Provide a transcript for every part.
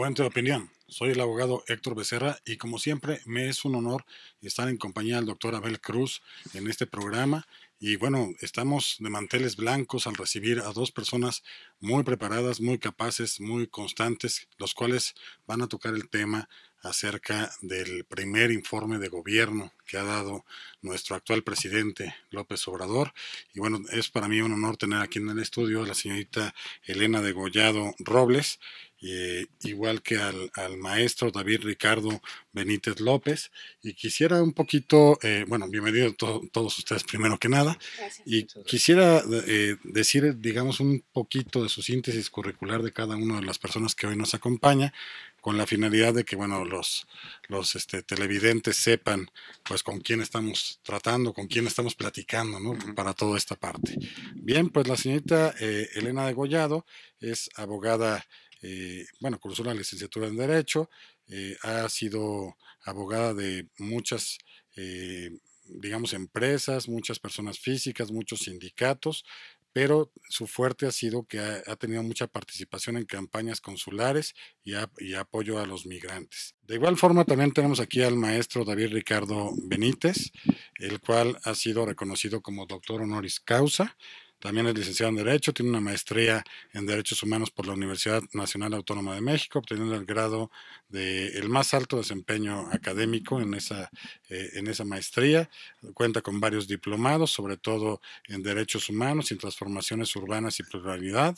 Fuente de opinión. Soy el abogado Héctor Becerra y como siempre me es un honor estar en compañía del doctor Abel Cruz en este programa. Y bueno, estamos de manteles blancos al recibir a dos personas muy preparadas, muy capaces, muy constantes, los cuales van a tocar el tema acerca del primer informe de gobierno que ha dado nuestro actual presidente López Obrador. Y bueno, es para mí un honor tener aquí en el estudio a la señorita Elena Degollado Robles. Eh, igual que al, maestro David Ricardo Benítez López. Y quisiera un poquito, eh, bueno, bienvenido todos ustedes primero que nada. Y quisiera eh, decir, digamos, un poquito de su síntesis curricular de cada una de las personas que hoy nos acompaña con la finalidad de que bueno los los este, televidentes sepan pues con quién estamos tratando con quién estamos platicando ¿no? para toda esta parte bien pues la señorita Elena de Gollado es abogada eh, bueno, cursó la licenciatura en Derecho, eh, ha sido abogada de muchas, eh, digamos, empresas, muchas personas físicas, muchos sindicatos, pero su fuerte ha sido que ha, tenido mucha participación en campañas consulares y, y, apoyo a los migrantes. De igual forma, también tenemos aquí al maestro David Ricardo Benítez, el cual ha sido reconocido como doctor honoris causa. También es licenciado en Derecho, tiene una maestría en Derechos Humanos por la Universidad Nacional Autónoma de México, obteniendo el grado de el más alto desempeño académico en esa, eh, en esa maestría. Cuenta con varios diplomados, sobre todo en Derechos Humanos y en Transformaciones Urbanas y Pluralidad,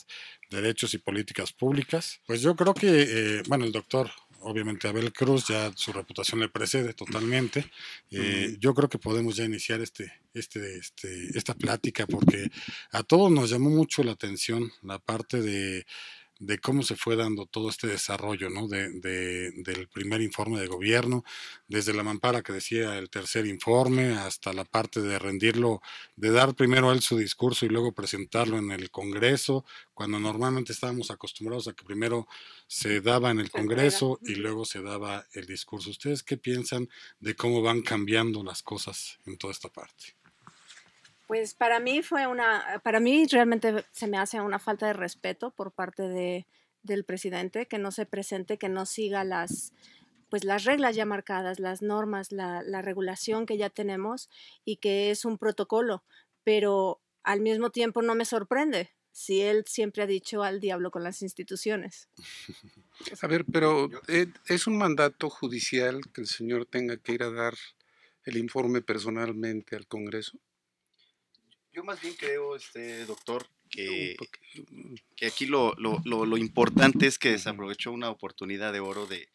Derechos y Políticas Públicas. Pues yo creo que, eh, bueno, el doctor obviamente Abel Cruz, ya su reputación le precede totalmente. Eh, yo creo que podemos ya iniciar este, este, este, esta plática porque a todos nos llamó mucho la atención la parte de de cómo se fue dando todo este desarrollo ¿no? de, del primer informe de gobierno, desde la mampara que decía el tercer informe hasta la parte de rendirlo, de dar primero él su discurso y luego presentarlo en el Congreso, cuando normalmente estábamos acostumbrados a que primero se daba en el Congreso y luego se daba el discurso. ¿Ustedes qué piensan de cómo van cambiando las cosas en toda esta parte? Pues para mí fue una, para mí realmente se me hace una falta de respeto por parte del presidente, que no se presente, que no siga las, pues las reglas ya marcadas, las normas, la, la regulación que ya tenemos y que es un protocolo, pero al mismo tiempo no me sorprende si él siempre ha dicho al diablo con las instituciones. A ver, pero eh, es un mandato judicial que el señor tenga que ir a dar el informe personalmente al Congreso yo más bien creo, este doctor, que, aquí lo, lo, importante es que desaprovechó una oportunidad de oro de,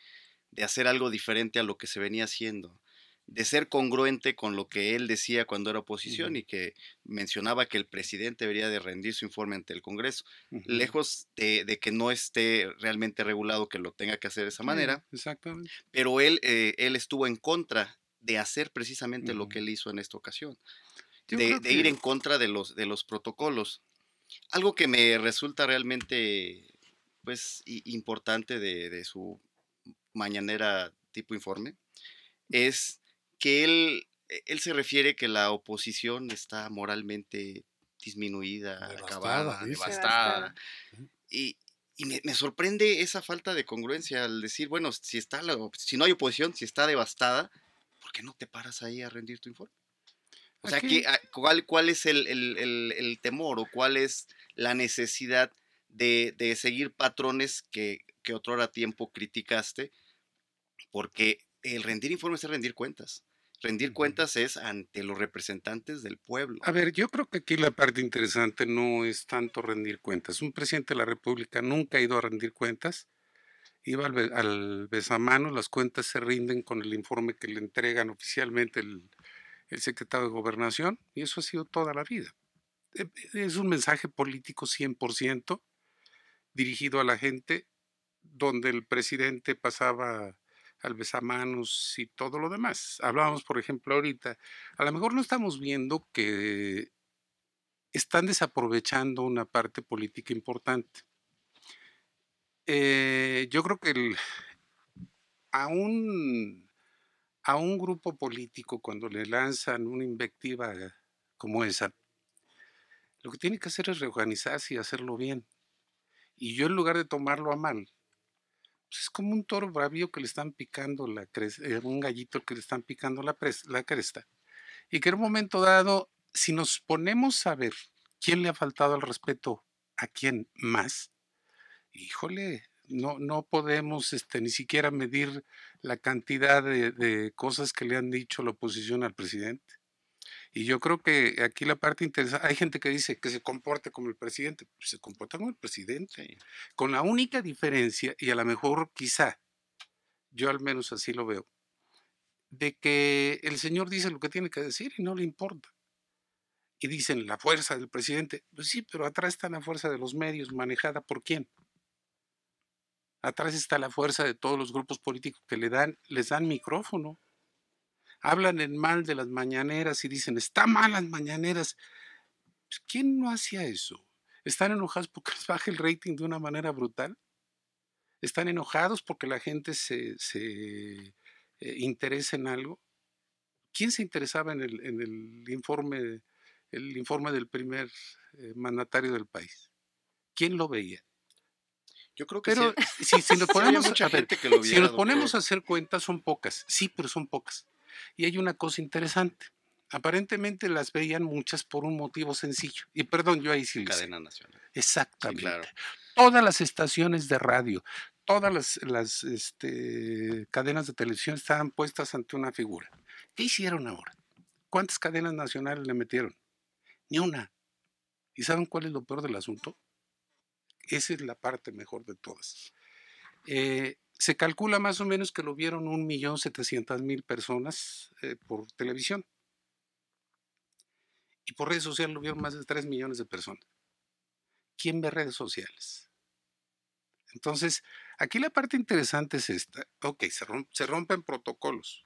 hacer algo diferente a lo que se venía haciendo, de ser congruente con lo que él decía cuando era oposición y que mencionaba que el presidente debería de rendir su informe ante el Congreso, lejos de, que no esté realmente regulado que lo tenga que hacer de esa manera. exactamente. Pero él, eh, él estuvo en contra de hacer precisamente lo que él hizo en esta ocasión de, ir en contra de los, de los protocolos. Algo que me resulta realmente pues, importante de, su mañanera tipo informe es que él, e, él se refiere que la oposición está moralmente disminuida, acabada, devastada. Y, me, sorprende esa falta de congruencia al decir, bueno, si, está si no hay oposición, si está devastada, ¿por qué no te paras ahí a rendir tu informe? O sea, ah, ¿cuál, ¿cuál es el, temor o cuál es la necesidad de, seguir patrones que, otro hora tiempo criticaste? Porque el rendir informes es rendir cuentas. Rendir cuentas es ante los representantes del pueblo. A ver, yo creo que aquí la parte interesante no es tanto rendir cuentas. Un presidente de la República nunca ha ido a rendir cuentas. Iba al, al besamano, las cuentas se rinden con el informe que le entregan oficialmente el, el secretario de Gobernación, y eso ha sido toda la vida. E, e, es un mensaje político 100% dirigido a la gente, donde el presidente pasaba al besamanos y todo lo demás. Hablábamos, por ejemplo, ahorita, a lo mejor no estamos viendo que están desaprovechando una parte política importante. Eh, yo creo que el, aún a un grupo político cuando le lanzan una invectiva eh, como esa, lo que tiene que hacer es reorganizarse y hacerlo bien. Y yo en lugar de tomarlo a mal, pues es como un toro bravío que le están picando la cresta, eh, un gallito que le están picando la, la cresta. Y que en un momento dado, si nos ponemos a ver quién le ha faltado el respeto a quién más, híjole, no, podemos este, ni siquiera medir la cantidad de, cosas que le han dicho la oposición al presidente. Y yo creo que aquí la parte interesante, hay gente que dice que se comporte como el presidente, pues, se comporta como el presidente, con la única diferencia, y a lo mejor quizá, yo al menos así lo veo, de que el señor dice lo que tiene que decir y no le importa. Y dicen la fuerza del presidente, pues sí, pero atrás está la fuerza de los medios, manejada por quién? Atrás está la fuerza de todos los grupos políticos que le dan, les dan micrófono. Hablan en mal de las mañaneras y dicen, está mal las mañaneras. Pues, ¿Quién no hacía eso? ¿Están enojados porque les baja el rating de una manera brutal? ¿Están enojados porque la gente se, se eh, interesa en algo? ¿Quién se interesaba en el, informe, el informe del primer eh, mandatario del país? ¿Quién lo veía? Yo creo que pero si, nos ponemos, a, hacer cuentas, son pocas. Sí, pero son pocas. Y hay una cosa interesante. Aparentemente las veían muchas por un motivo sencillo. Y perdón, yo ahí sí. Cadena nacional. Exactamente. Todas las estaciones de radio, todas las, este, cadenas de televisión estaban puestas ante una figura. ¿Qué hicieron ahora? ¿Cuántas cadenas nacionales le metieron? Ni una. ¿Y saben cuál es lo peor del asunto? Esa es la parte mejor de todas. Eh, se calcula más o menos que lo vieron 1.700.000 personas eh, por televisión. Y por redes sociales lo vieron más de 3 millones de personas. ¿Quién ve redes sociales? Entonces, aquí la parte interesante es esta. Ok, se rompen protocolos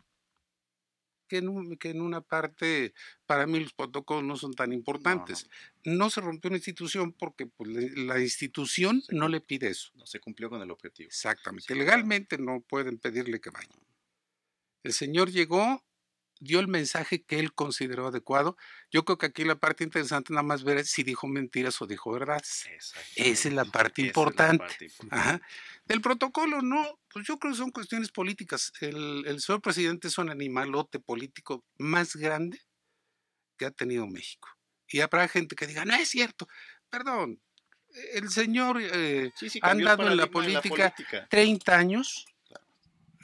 que en, una parte para mí los protocolos no son tan importantes. No, se rompió una institución porque pues, la institución no le pide eso. No se cumplió con el objetivo. Exactamente. Legalmente no pueden pedirle que vaya. El señor llegó, dio el mensaje que él consideró adecuado. Yo creo que aquí la parte interesante nada más ver si dijo mentiras o dijo verdad. Esa es la parte importante. Del protocolo, no, pues yo creo que son cuestiones políticas. El, señor presidente es un animalote político más grande que ha tenido México. Y habrá gente que diga, no es cierto. Perdón, el señor eh, ha andado en la política, en la política 30 años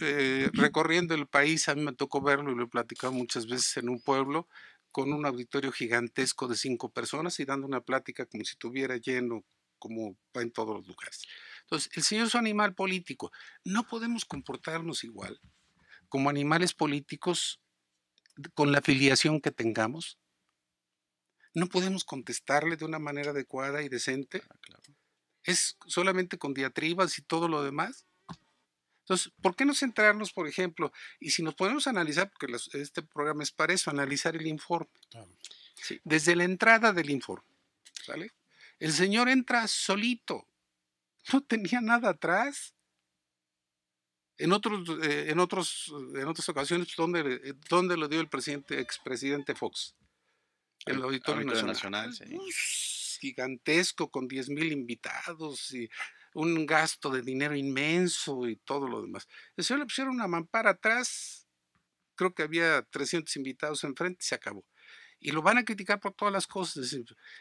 eh, recorriendo el país, a mí me tocó verlo y lo he platicado muchas veces en un pueblo, con un auditorio gigantesco de cinco personas y dando una plática como si estuviera lleno, como en todos los lugares. Entonces, el señor es un animal político. No podemos comportarnos igual como animales políticos con la afiliación que tengamos. No podemos contestarle de una manera adecuada y decente. Ah, es solamente con diatribas y todo lo demás. Entonces, ¿por qué no centrarnos, por ejemplo, y si nos podemos analizar, porque este programa es para eso, analizar el informe? desde la entrada del informe, ¿sale? El señor entra solito, no tenía nada atrás. En, otros, eh, en, otros, en otras ocasiones, eh, ¿dónde, lo dio el presidente, expresidente Fox? El, Auditorio, Nacional. gigantesco, con 10 mil invitados y un gasto de dinero inmenso y todo lo demás. El le pusieron una mampara atrás, creo que había 300 invitados enfrente y se acabó. Y lo van a criticar por todas las cosas.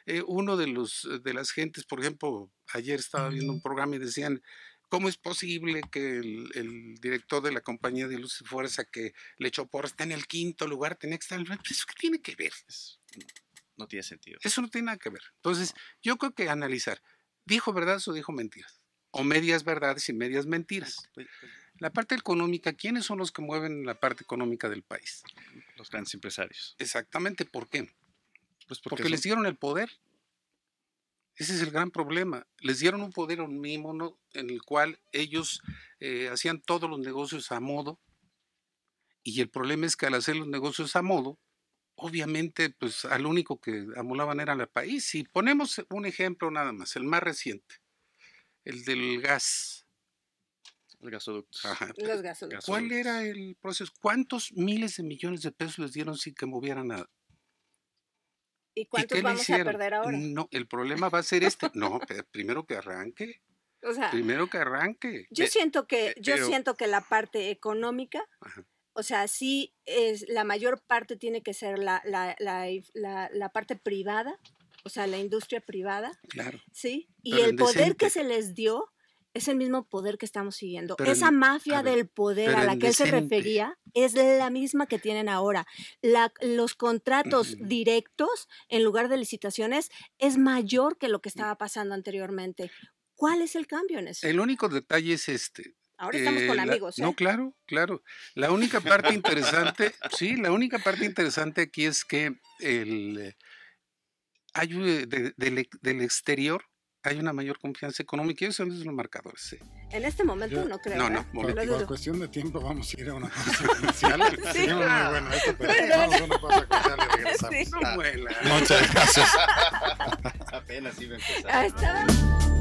Eh, uno de, los, eh, de las gentes, por ejemplo, ayer estaba viendo un programa y decían, ¿Cómo es posible que el, director de la compañía de Luz y Fuerza que le echó por está en el quinto lugar? Tenía que estar en el... ¿Eso qué tiene que ver? no, tiene sentido. Eso no tiene nada que ver. Entonces, yo creo que analizar. ¿Dijo verdades o dijo mentiras? O medias verdades y medias mentiras. La parte económica, ¿quiénes son los que mueven la parte económica del país? Los grandes empresarios. Exactamente, ¿por qué? Pues porque, les dieron el poder. Ese es el gran problema. Les dieron un poder omnímono en el cual ellos eh, hacían todos los negocios a modo. Y el problema es que al hacer los negocios a modo, obviamente, pues al único que amulaban era el país. Y ponemos un ejemplo nada más, el más reciente, el del gas. El gasoducto. Los gasoductos. ¿Cuál era el proceso? ¿Cuántos miles de millones de pesos les dieron sin que movieran nada? ¿Y cuántos vamos a perder ahora? No, el problema va a ser este. No, primero que arranque. O sea, primero que arranque. Yo siento que, yo siento que la parte económica ajá o sea, sí, es, la mayor parte tiene que ser la, parte privada, o sea, la industria privada. Claro. Sí, y el poder que se les dio es el mismo poder que estamos siguiendo. Esa mafia del poder a la que él se refería es la misma que tienen ahora. los contratos directos en lugar de licitaciones es mayor que lo que mm. estaba pasando anteriormente. ¿Cuál es el cambio en eso? El único detalle es este. Ahora estamos con eh, amigos. ¿eh? No, claro, claro. La única parte interesante, sí, la única parte interesante aquí es que el, hay, eh, de, del exterior hay una mayor confianza económica y son los marcadores. Sí. En este momento no creo. No, no, ¿eh? por cuestión de tiempo vamos a ir a una cosa comercial. sí, bueno, esto, pero vamos a una pausa comercial y regresamos. No, Muchas gracias. Apenas iba a empezar. Ahí está.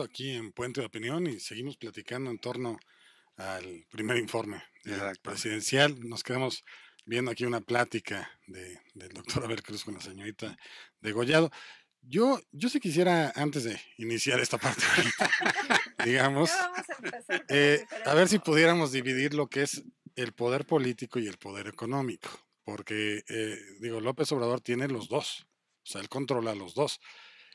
aquí en Puente de Opinión y seguimos platicando en torno al primer informe eh, presidencial. Nos quedamos viendo aquí una plática de, del doctor Abel Cruz con la señorita Degollado. Yo, yo sí quisiera, antes de iniciar esta parte, digamos, eh, a, ver si pudiéramos dividir lo que es el poder político y el poder económico, porque, eh, digo, López Obrador tiene los dos, o sea, él controla los dos.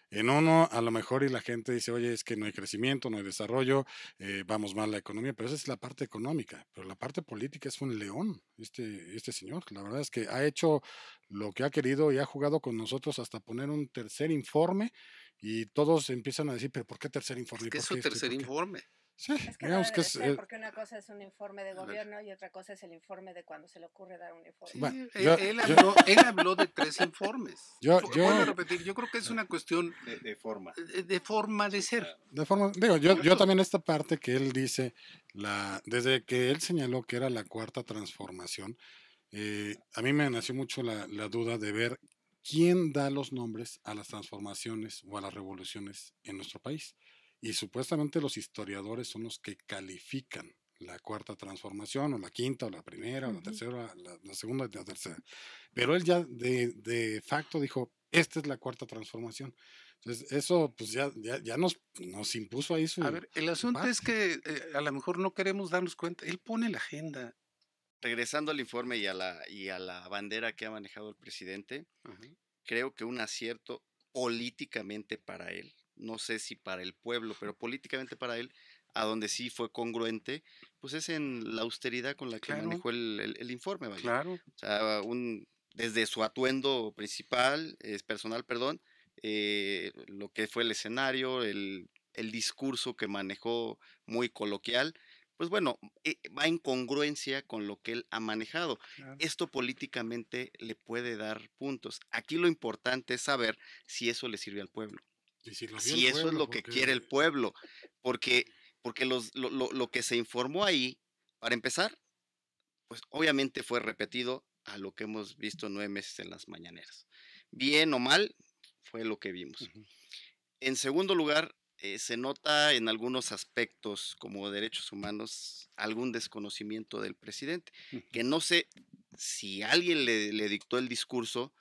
En uno, a lo mejor, y la gente dice, oye, es que no hay crecimiento, no hay desarrollo, eh, vamos mal la economía, pero esa es la parte económica, pero la parte política es un león, este, este señor. La verdad es que ha hecho lo que ha querido y ha jugado con nosotros hasta poner un tercer informe y todos empiezan a decir, pero ¿por qué tercer informe? tercer informe. Sí, digamos que es, eh porque una cosa es un informe de gobierno y otra cosa es el informe de cuando se le ocurre dar un informe. E-, él, habló, de tres informes. Yo, yo repetir, yo creo que es ah. una cuestión de, forma. De, forma de ser. De forma, yo, yo también esta parte que él dice, la, desde que él señaló que era la cuarta transformación, eh, a mí me nació mucho la, la duda de ver quién da los nombres a las transformaciones o a las revoluciones en nuestro país y supuestamente los historiadores son los que califican la cuarta transformación, o la quinta, o la primera, o la tercera, la, segunda y la tercera. Pero él ya de, de, facto dijo, esta es la cuarta transformación. Entonces, eso pues ya, ya, nos, nos impuso ahí su... A ver, el asunto es que eh, a lo mejor no queremos darnos cuenta, él pone la agenda. Regresando al informe y a la, y a la bandera que ha manejado el presidente, creo que un acierto políticamente para él, no sé si para el pueblo, pero políticamente para él, a donde sí fue congruente, pues es en la austeridad con la que manejó el, informe. Claro. O sea, un, desde su atuendo principal, es personal, perdón, eh, lo que fue el escenario, el, el, discurso que manejó muy coloquial, pues bueno, eh, va en congruencia con lo que él ha manejado. Esto políticamente le puede dar puntos. Aquí lo importante es saber si eso le sirve al pueblo si, eso es lo que quiere el pueblo, porque, porque lo, que se informó ahí, para empezar, pues obviamente fue repetido a lo que hemos visto nueve meses en las mañaneras. Bien o mal, fue lo que vimos. En segundo lugar, eh, se nota en algunos aspectos como derechos humanos algún desconocimiento del presidente, que no sé si alguien le, le, dictó el discurso,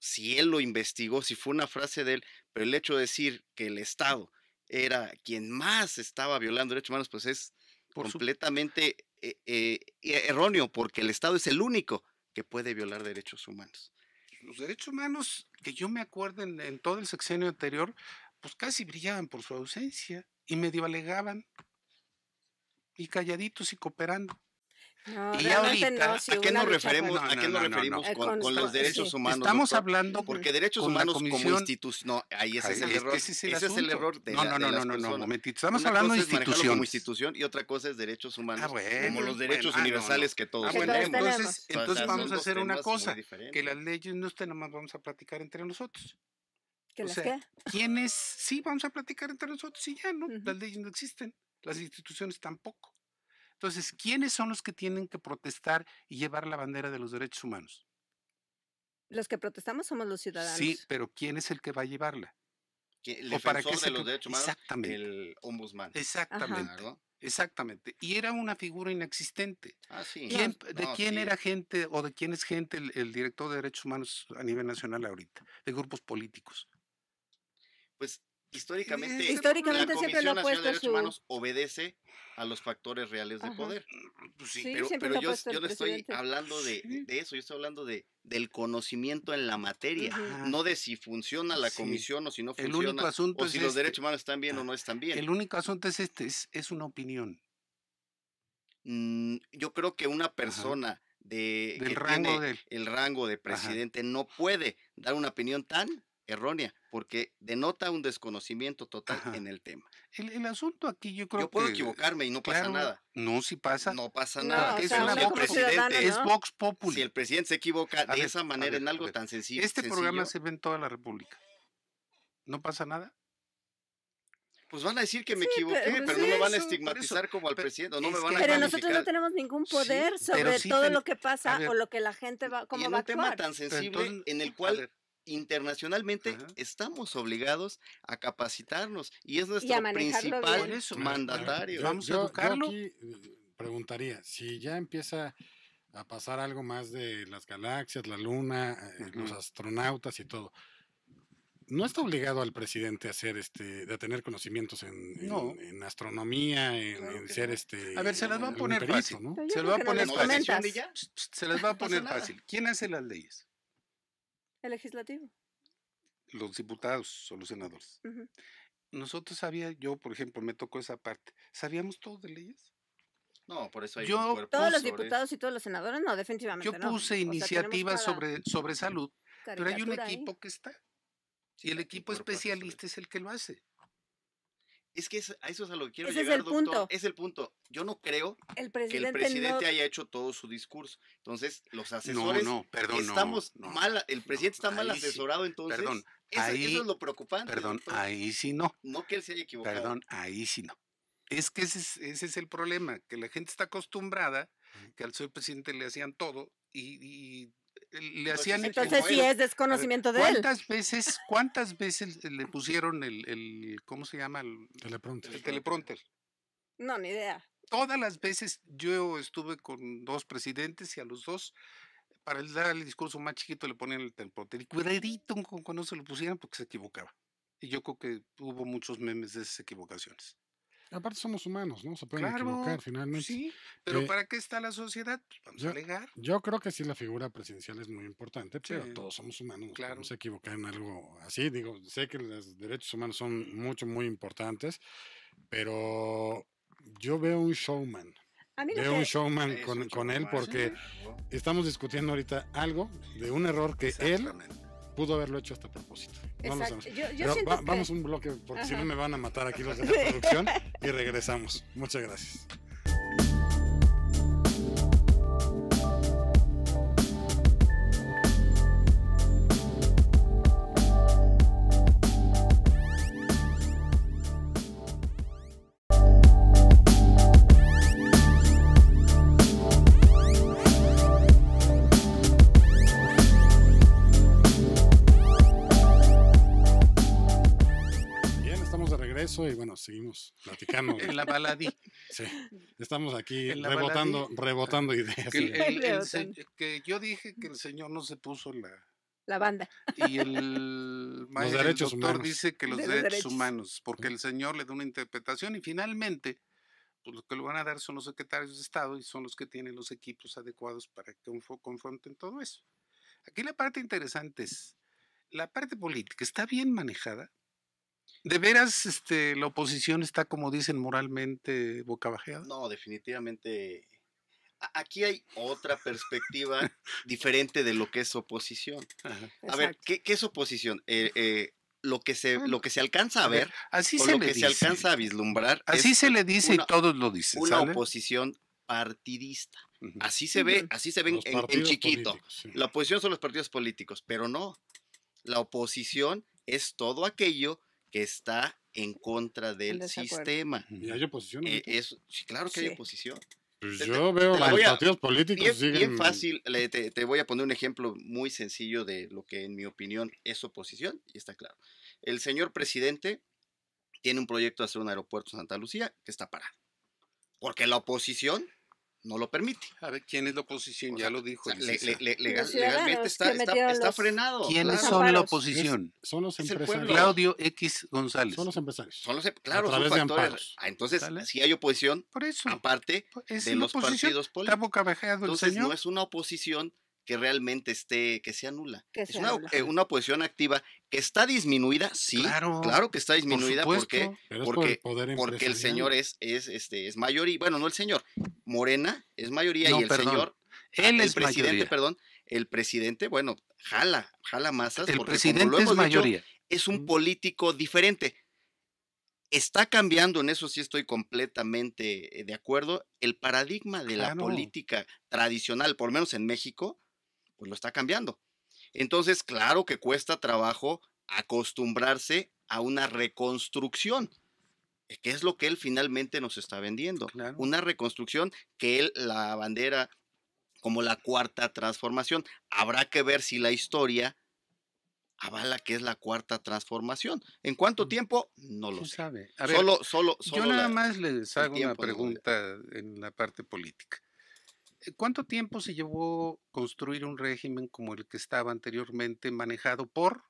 si él lo investigó, si fue una frase de él, pero el hecho de decir que el Estado era quien más estaba violando derechos humanos, pues es completamente eh, eh, eh, erróneo, porque el Estado es el único que puede violar derechos humanos. Los derechos humanos, que yo me acuerdo en, en todo el sexenio anterior, pues casi brillaban por su ausencia y medio alegaban y calladitos y cooperando y ahorita, ¿a qué nos pues referimos, ¿a qué nos referimos eh, con, los derechos humanos? Estamos hablando porque derechos humanos como institución, no, ahí ese es el error, ese es el, error No, no, no, no, no, no, momentito, estamos Una hablando de institución como institución y otra cosa es derechos humanos, ah, como los derechos ah, universales que todos ah, tenemos. Entonces, entonces vamos a hacer una cosa, que las leyes no estén nomás vamos a platicar entre nosotros. ¿Que las qué? ¿Quiénes? Sí, vamos a platicar entre nosotros y ya, ¿no? Las leyes no existen, las instituciones tampoco. Entonces, ¿quiénes son los que tienen que protestar y llevar la bandera de los derechos humanos? Los que protestamos somos los ciudadanos. Sí, pero ¿quién es el que va a llevarla? El defensor para qué de los derechos humanos, Exactamente. el ombudsman. Exactamente. Exactamente. Y era una figura inexistente. Ah, sí. ¿De quién era gente o de quién es gente el, el, director de derechos humanos a nivel nacional ahorita? De grupos políticos. Pues históricamente, siempre lo de Derechos Humanos obedece a los factores reales de poder. Pues sí, pero, yo, yo no estoy hablando de, eso, yo estoy hablando de del conocimiento en la materia, no de si funciona la comisión o si no funciona, o si los este. derechos humanos están bien o no ah, están bien. El único asunto es este, es, una opinión. Mm, yo creo que una persona de, el rango de presidente no puede dar una opinión tan errónea, porque denota un desconocimiento total en el tema. El, asunto aquí yo creo que... Yo puedo equivocarme y no pasa nada. No, si pasa. No pasa nada. es, el presidente, es Vox Populi. Si el presidente se equivoca de esa manera en algo tan sencillo. Este programa se ve en toda la República. ¿No pasa nada? Pues van a decir que me equivoqué, pues pero, no me van a estigmatizar como al presidente, no me van a Pero nosotros no tenemos ningún poder sobre todo lo que pasa o lo que la gente va, cómo a actuar. un tema tan sensible en el cual internacionalmente estamos obligados a capacitarnos y es nuestro principal mandatario. Vamos a educarlo. aquí eh, preguntaría, si ya empieza a pasar algo más de las galaxias, la luna, eh, los astronautas y todo. No está obligado al presidente a hacer este, a tener conocimientos en, astronomía, en, ser este. A ver, se las va a este, poner fácil, Se Se las va a poner fácil. ¿Quién hace las leyes? legislativo. Los diputados o los senadores. Nosotros sabía, yo por ejemplo, me tocó esa parte. ¿Sabíamos todos de leyes? No, por eso hay yo, Todos los diputados y todos los senadores, no, definitivamente Yo puse iniciativas sobre, sobre salud, pero hay un equipo que está. y el equipo especialista es el que lo hace. Es que a eso es a lo que quiero Ese llegar, es el Punto. Es el punto. Yo no creo que el presidente haya hecho todo su discurso. Entonces, los asesores. No, no, perdón. Estamos mal, el presidente está mal asesorado, entonces. Perdón. Eso, ahí, es lo preocupante. Perdón, ahí sí no. No que él se haya equivocado. Perdón, ahí sí no. Es que ese es, el problema, que la gente está acostumbrada que al ser presidente le hacían todo y le hacían... Entonces sí es desconocimiento de ¿cuántas Veces, ¿Cuántas veces le pusieron el, ¿cómo se llama? El teleprompter. El No, ni idea. Todas las veces yo estuve con dos presidentes y a los dos para dar el discurso más chiquito le ponían el teleprompter. Y cuidadito con cuando se lo pusieran porque se equivocaba. Y yo creo que hubo muchos memes de esas equivocaciones. Aparte somos humanos, ¿no? Se pueden equivocar finalmente. Sí, pero eh, ¿para qué está la sociedad? Pues, vamos a alegar. Yo creo que sí la figura presidencial es muy importante, pero todos somos humanos, claro. se equivocar en algo así. Digo, sé que los derechos humanos son mucho, muy importantes, pero yo veo un showman. veo un showman con, él porque estamos discutiendo ahorita algo de un error que él pudo haberlo hecho hasta propósito. No lo Vamos un bloque, porque si no me van a matar aquí los de la producción y regresamos. Muchas gracias. seguimos platicando. en la baladí. Sí, estamos aquí rebotando, rebotando ideas. Que, yo dije que el señor no se puso la... La banda. Y el, doctor dice que los, derechos, humanos, porque el señor le da una interpretación y finalmente pues lo que lo van a dar son los secretarios de Estado y son los que tienen los equipos adecuados para que confronten todo eso. Aquí la parte interesante es, la parte política está bien manejada, ¿De veras este, la oposición está, como dicen, moralmente boca bajeada? No, definitivamente. Aquí hay otra perspectiva diferente de lo que es oposición. A ver, ¿qué, es oposición? Eh, eh, lo que se mm. lo que se alcanza a ver, así se lo que se alcanza a vislumbrar así se le dice y todos lo dicen una oposición partidista así se ve así se ven en, chiquito la oposición son los partidos políticos pero no la oposición es todo aquello está en contra del sistema. Y hay oposición. E, claro que hay oposición. Pues yo veo los partidos políticos siguen... bien fácil, te, te, voy a poner un ejemplo muy sencillo de lo que en mi opinión es oposición, y está claro. El señor presidente tiene un proyecto de hacer un aeropuerto en Santa Lucía que está parado. Porque la oposición no lo permite. A ver, ¿quién es la oposición? ya lo dijo. legalmente está, está, frenado. ¿Quiénes son la oposición? son los empresarios. Claudio X González. Son los empresarios. Son los, em, claro, son factores. Ah, entonces, si hay oposición, Por eso. aparte de los partidos políticos. Está boca Entonces, no es una oposición que realmente esté, que sea nula. es una, eh, una, oposición activa que está disminuida, sí, claro, claro que está disminuida porque, el, porque el señor es, es, este, es mayoría, bueno, no el señor, Morena es mayoría y el señor, ah, el presidente, perdón, el presidente, bueno, jala, jala masas. El porque, presidente es mayoría. es un político diferente. Está cambiando, en eso sí estoy completamente eh, de acuerdo, el paradigma de la política tradicional, por lo menos en México, pues lo está cambiando. Entonces, claro que cuesta trabajo acostumbrarse a una reconstrucción, eh, que es lo que él finalmente nos está vendiendo. Una reconstrucción que él, la bandera como la cuarta transformación. Habrá que ver si la historia avala que es la cuarta transformación. ¿En cuánto mm. tiempo? No lo sé. solo, solo, solo, yo nada más les hago una pregunta en la parte política. ¿Cuánto tiempo se llevó construir un régimen como el que estaba anteriormente manejado por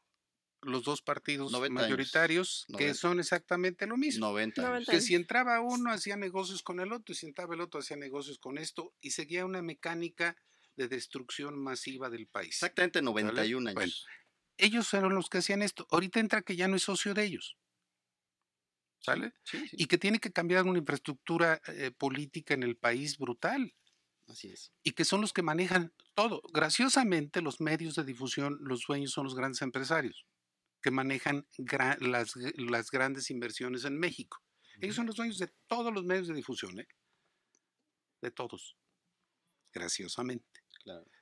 los dos partidos mayoritarios que son exactamente lo mismo. 90 años. Que si entraba uno hacía negocios con el otro y si entraba el otro hacía negocios con esto y seguía una mecánica de destrucción masiva del país. Exactamente 91 años. ellos fueron los que hacían esto. Ahorita entra que ya no es socio de ellos. ¿Sale? Sí, Y que tiene que cambiar una infraestructura eh, política en el país brutal. Así es. Y que son los que manejan todo. Graciosamente, los medios de difusión, los dueños son los grandes empresarios que manejan las, grandes inversiones en México. Ellos son los dueños de todos los medios de difusión, ¿eh? de todos, graciosamente.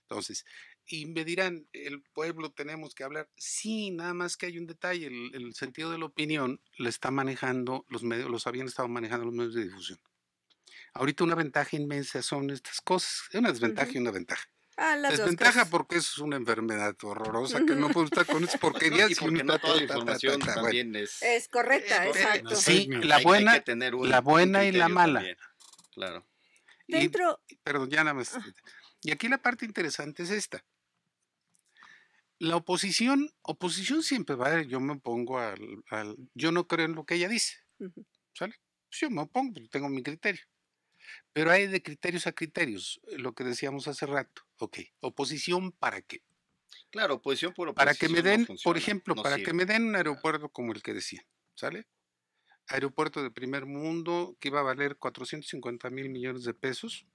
Entonces, y me dirán, el pueblo tenemos que hablar. Sí, nada más que hay un detalle, el, el sentido de la opinión le está manejando los medios, los habían estado manejando los medios de difusión. Ahorita una ventaja inmensa son estas cosas. Una desventaja y una ventaja. Ah, las desventaja porque es una enfermedad horrorosa que no puedo estar con eso. porquería. porque no toda la información también es, es correcta, exacto. Sí, la buena, la buena y la mala. Claro. Dentro. perdón, ya nada ah. Y aquí la parte interesante es esta. La oposición, oposición siempre va a yo me opongo al, yo no creo en lo que ella dice. ¿Sale? Pues yo me opongo, pues tengo mi criterio. Pero hay de criterios a criterios, eh, lo que decíamos hace rato. Ok, oposición para qué. Claro, oposición por oposición. Para que me den, por ejemplo, para que me den un aeropuerto como el que decía, ¿sale? Aeropuerto de primer mundo que iba a valer 450 mil millones de pesos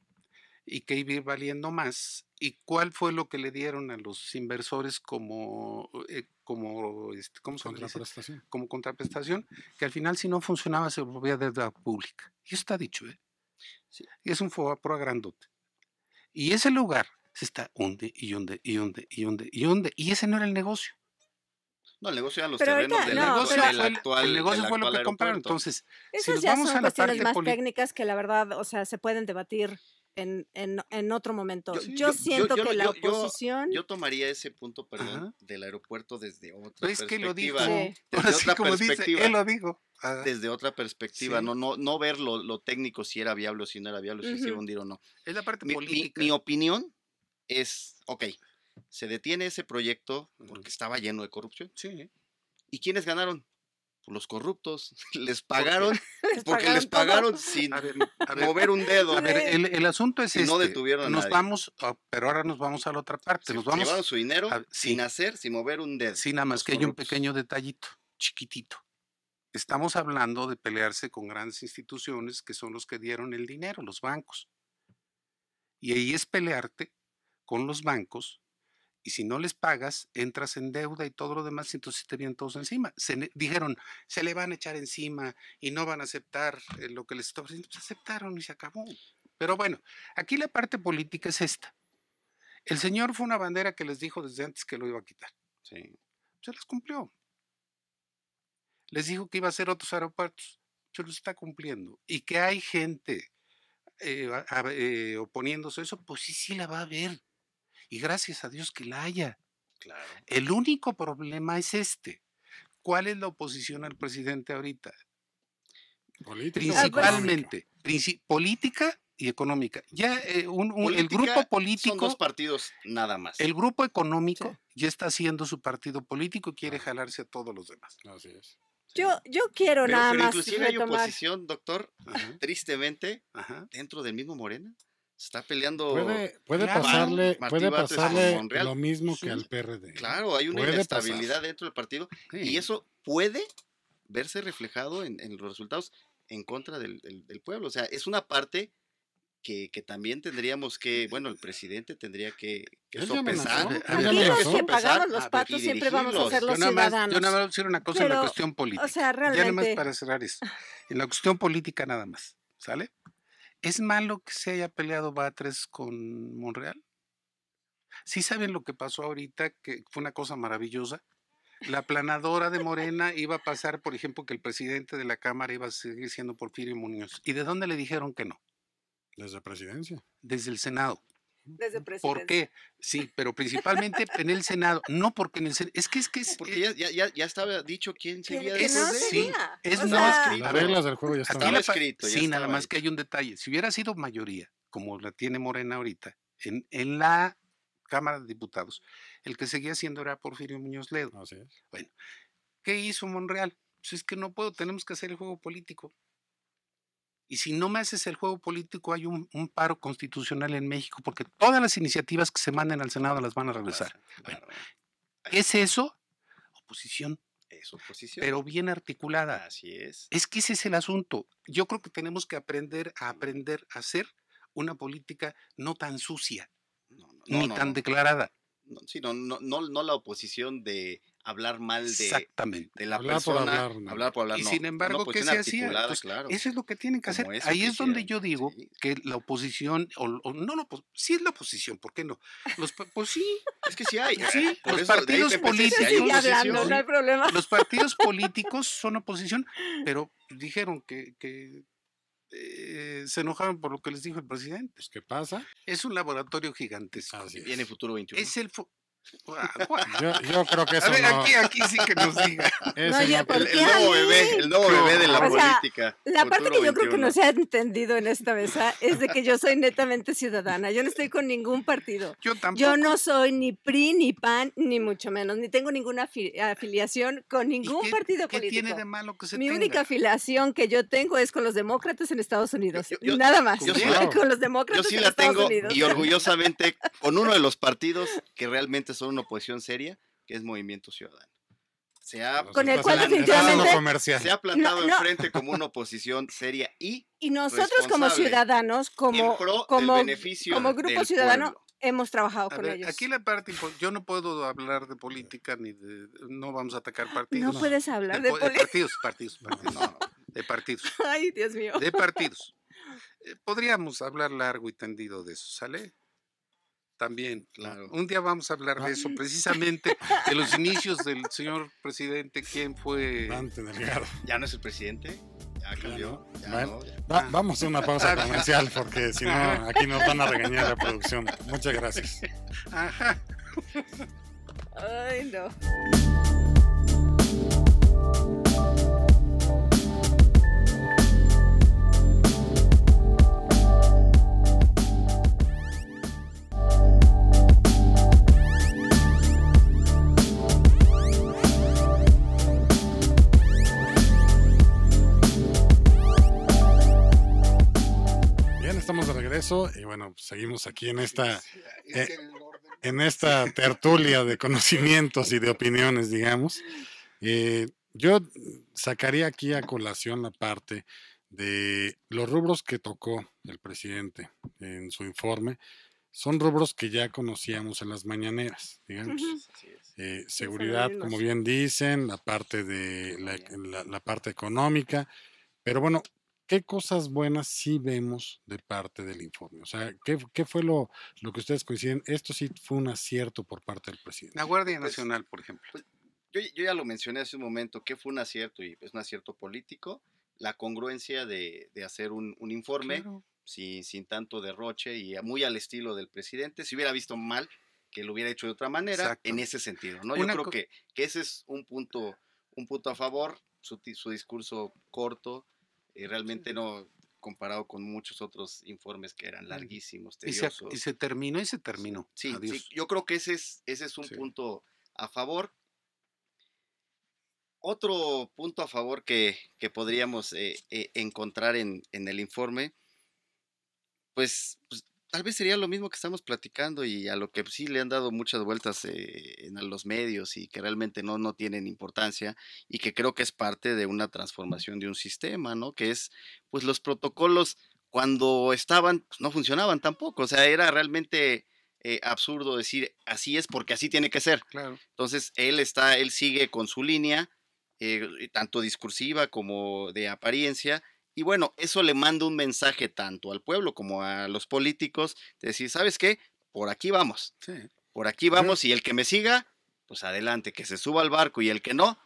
y que iba a ir valiendo más. ¿Y cuál fue lo que le dieron a los inversores como, eh, como, este, ¿cómo se contraprestación. como contraprestación? Que al final si no funcionaba se volvía deuda pública. Y está dicho, ¿eh? Es un Foapro grandote. Y ese lugar se está hunde y hunde y hunde y hunde y Y ese no era el negocio. No, el negocio era los terrenos del, negocio, actual, el negocio fue lo que compraron. Entonces, Esas si ya vamos son a cuestiones más técnicas que la verdad, o sea, se pueden debatir en, en, otro momento. Yo, siento que la oposición... Yo, tomaría ese punto, perdón, del aeropuerto desde otra perspectiva. Es que lo Desde otra perspectiva. lo dijo. Desde otra perspectiva, no, no, ver lo, técnico, si era viable o si no era viable, si se iba a hundir o no. Es la parte mi, política. Mi, mi opinión es, ok, se detiene ese proyecto porque estaba lleno de corrupción. Sí. ¿Y quiénes ganaron? los corruptos les pagaron porque les pagaron sin mover un dedo. A ver, el, asunto es este. No detuvieron nos vamos, ah, pero ahora nos vamos a la otra parte. nos vamos llevaron su dinero sin hacer, sin mover un dedo. Sí, nada más que hay un pequeño detallito, chiquitito. Estamos hablando de pelearse con grandes instituciones que son los que dieron el dinero, los bancos. Y ahí es pelearte con los bancos y si no les pagas, entras en deuda y todo lo demás, y entonces te vienen todos encima. Se, dijeron, se le van a echar encima y no van a aceptar eh, lo que les está ofreciendo. Pues aceptaron y se acabó. Pero bueno, aquí la parte política es esta. El señor fue una bandera que les dijo desde antes que lo iba a quitar. Sí. Se las cumplió. Les dijo que iba a hacer otros aeropuertos. Se los está cumpliendo. Y que hay gente eh, eh, oponiéndose a eso, pues sí, sí la va a ver y gracias a Dios que la haya. El único problema es este. ¿Cuál es la oposición al presidente ahorita? Principalmente, política y económica. Ya eh, el grupo político. partidos nada más. El grupo económico ya está haciendo su partido político y quiere jalarse a todos los demás. Yo, yo quiero nada más. Inclusive hay oposición, doctor, tristemente, dentro del mismo Morena. Se está peleando. Puede, puede pasarle, puede pasarle lo mismo que al PRD. ¿eh? Claro, hay una inestabilidad dentro del partido y eso puede verse reflejado en, en los resultados en contra del, del, pueblo. O sea, es una parte que, que, también tendríamos que, bueno, el presidente tendría que, que sopesar. Aquí los que pagamos los ah, patos siempre vamos a ser los ciudadanos. yo nada más voy a decir una cosa en la cuestión política. O sea, realmente... Ya nada más para cerrar eso. En la cuestión política nada más, ¿sale? ¿Es malo que se haya peleado Batres con Monreal? Sí saben lo que pasó ahorita, que fue una cosa maravillosa. La planadora de Morena iba a pasar, por ejemplo, que el presidente de la Cámara iba a seguir siendo Porfirio Muñoz. ¿Y de dónde le dijeron que no? Desde la presidencia. Desde el Senado. ¿Por qué? Sí, pero principalmente en el Senado. No porque en el Senado. Es que es que es. Porque eh, ya, estaba dicho quién sería había no Sí, es no Las reglas del juego ya están sí, nada más que hay un detalle. Si hubiera sido mayoría, como la tiene Morena ahorita, en, en la Cámara de Diputados, el que seguía siendo era Porfirio Muñoz Ledo. Bueno, ¿qué hizo Monreal? Pues es que no puedo, tenemos que hacer el juego político. Y si no me haces el juego político, hay un, paro constitucional en México, porque todas las iniciativas que se manden al Senado las van a regresar. ¿qué es eso? Oposición. Es oposición. Pero bien articulada. Así es. Es que ese es el asunto. Yo creo que tenemos que aprender a aprender a hacer una política no tan sucia, ni tan declarada. no la oposición de hablar mal de, la hablar persona, hablar, por hablar. Y sin embargo, ¿qué se hacía? eso es lo que tienen que hacer. Ahí es donde yo digo que la oposición, o, no sí es la oposición, ¿por qué no? Los, pues sí. es que sí hay. los partidos políticos. Los partidos políticos son oposición, pero dijeron que, eh, se enojaron por lo que les dijo el presidente. Pues, ¿Qué pasa? Es un laboratorio gigantesco. Así Viene futuro 21. Es el yo, creo que aquí, sí que nos diga. el, nuevo bebé, el nuevo bebé de la política. la parte que yo creo que no se ha entendido en esta mesa es de que yo soy netamente ciudadana. Yo no estoy con ningún partido. Yo no soy ni PRI, ni PAN, ni mucho menos. Ni tengo ninguna afiliación con ningún partido político. Mi única afiliación que yo tengo es con los demócratas en Estados Unidos. y Nada más. Yo, con los demócratas sí la tengo y orgullosamente con uno de los partidos que realmente son una oposición seria, que es Movimiento Ciudadano. Se ha, con el cual se ha plantado enfrente como una oposición seria y nosotros como ciudadanos como como como grupo ciudadano hemos trabajado con ellos aquí la parte yo no puedo hablar de política ni de no vamos a atacar partidos no puedes hablar de, partidos partidos partidos no, de partidos ay dios mío de partidos eh, podríamos hablar largo y tendido de eso sale también, claro. Un día vamos a hablar de eso, precisamente de los inicios del señor presidente, ¿quién fue? Dante Delgado. ¿Ya no es el presidente? ¿Ya cambió? Ah. vamos a una pausa comercial porque si no, aquí nos van a regañar la producción. Muchas gracias. Ajá. Ay, no. y bueno, seguimos aquí en esta, eh, en esta tertulia de conocimientos y de opiniones, digamos. Eh, yo sacaría aquí a colación la parte de los rubros que tocó el presidente en su informe. Son rubros que ya conocíamos en las mañaneras, digamos. Eh, seguridad, como bien dicen, la parte de la, la parte económica, pero bueno, ¿qué cosas buenas sí vemos de parte del informe? O sea, ¿qué, fue lo, lo, que ustedes coinciden? Esto sí fue un acierto por parte del presidente. La Guardia pues, Nacional, por ejemplo. Pues, yo, ya lo mencioné hace un momento, que fue un acierto y es un acierto político, la congruencia de, hacer un, informe sin, sin tanto derroche y muy al estilo del presidente. Si hubiera visto mal, que lo hubiera hecho de otra manera en ese sentido. ¿no? Yo creo que, que, ese es un punto, un punto a favor, su, su discurso corto y realmente no, comparado con muchos otros informes que eran larguísimos, tediosos. Y se, terminó y se terminó. Sí, yo creo que ese es, ese es un punto a favor. Otro punto a favor que, podríamos eh, eh, encontrar en, en, el informe, pues, pues tal vez sería lo mismo que estamos platicando y a lo que sí le han dado muchas vueltas eh, en los medios y que realmente no, no tienen importancia y que creo que es parte de una transformación de un sistema, ¿no? Que es, pues los protocolos cuando estaban, pues, no funcionaban tampoco, o sea, era realmente... Eh, absurdo decir así es porque así tiene que ser. Claro. Entonces, él está, él sigue con su línea, eh, tanto discursiva como de apariencia, y bueno, eso le manda un mensaje tanto al pueblo como a los políticos de decir, ¿sabes qué? Por aquí vamos. Por aquí vamos y el que me siga, pues adelante, que se suba al barco y el que no,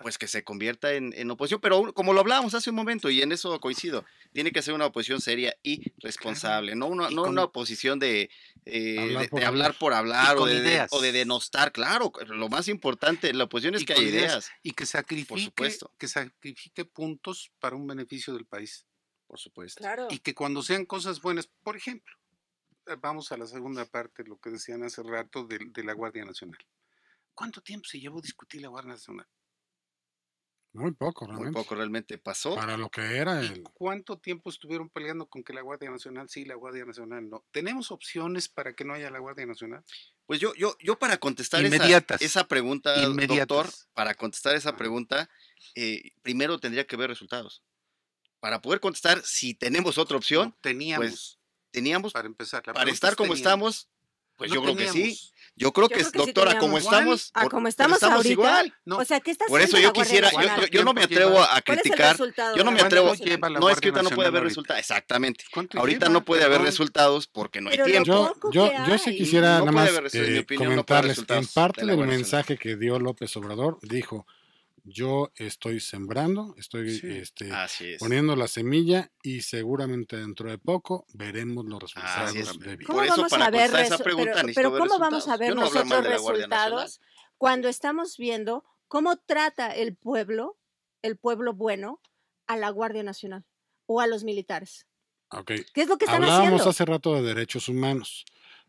pues que se convierta en, oposición. Pero como lo hablábamos hace un momento, y en eso coincido, tiene que ser una oposición seria y responsable, no, una, oposición de, eh, hablar, por hablar, por hablar, o de, o, de, denostar. Claro, lo más importante en la oposición es que hay ideas, Y que sacrifique, por supuesto. que sacrifique puntos para un beneficio del país. Por supuesto. Y que cuando sean cosas buenas, por ejemplo, eh, vamos a la segunda parte, lo que decían hace rato de, de la Guardia Nacional. ¿Cuánto tiempo se llevó discutir la Guardia Nacional? Muy poco, realmente. Muy poco realmente pasó. Para lo que era el... ¿Cuánto tiempo estuvieron peleando con que la Guardia Nacional sí, la Guardia Nacional no? ¿Tenemos opciones para que no haya la Guardia Nacional? Pues yo, yo, yo para contestar esa, pregunta, doctor, para contestar esa pregunta, eh, primero tendría que ver resultados. Para poder contestar si tenemos otra opción, teníamos. Pues, teníamos. Para empezar. para estar como estamos, pues yo creo que sí yo creo, que, doctora, como estamos, estamos, igual. Por eso yo quisiera, yo, no me atrevo a criticar. Yo no me atrevo. No, es que ahorita no puede haber resultados. Exactamente. Ahorita no puede haber resultados porque no hay tiempo. Yo, yo, sí quisiera nada más eh, comentarles. en parte del mensaje que dio López Obrador, dijo yo estoy sembrando, estoy este, poniendo la semilla y seguramente dentro de poco veremos los resultados. de ¿Cómo vamos a ver esa pero, ¿cómo vamos a ver nosotros resultados cuando estamos viendo cómo trata el pueblo, el pueblo bueno, a la Guardia Nacional o a los militares? Okay. ¿Qué es lo que están Hablábamos hace rato de derechos humanos.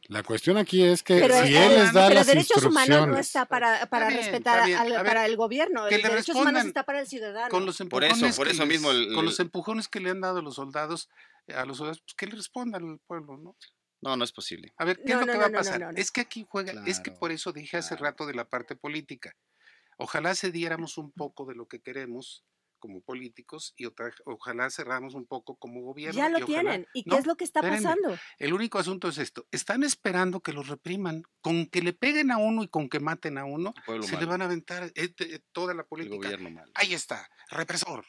La cuestión aquí es que si él les da las derechos humanos no está para, para respetar al, el gobierno, derechos humanos está para el ciudadano. Con los empujones por eso, mismo con los empujones que le han dado los soldados eh, a los pues que le respondan al pueblo, ¿no? No, no es posible. A ver, ¿qué es lo que va a pasar? Es que aquí juega, es que por eso dije hace rato de la parte política. Ojalá cediéramos un poco de lo que queremos como políticos y ojalá cerramos un poco como gobierno. Ya lo tienen. ¿Y qué es lo que está pasando? El único asunto es esto. Están esperando que los repriman. Con que le peguen a uno y con que maten a uno, se le van a aventar eh, toda la política. Ahí está, represor.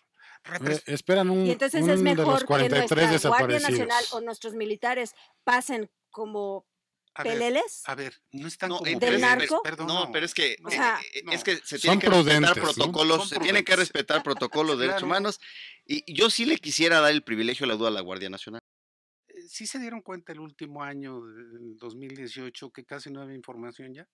Eh, esperan un, y entonces es mejor los 43 que nuestra Guardia Nacional o nuestros militares pasen como a Ver, a ver, no están tan como ¿del Perdón, no, pero es que, eh, eh, se tienen que respetar protocolos, se que respetar protocolos de derechos humanos. Y yo sí le quisiera dar el privilegio a la duda a la Guardia Nacional. Eh, ¿Sí se dieron cuenta el último año, del 2018, que casi no había información ya?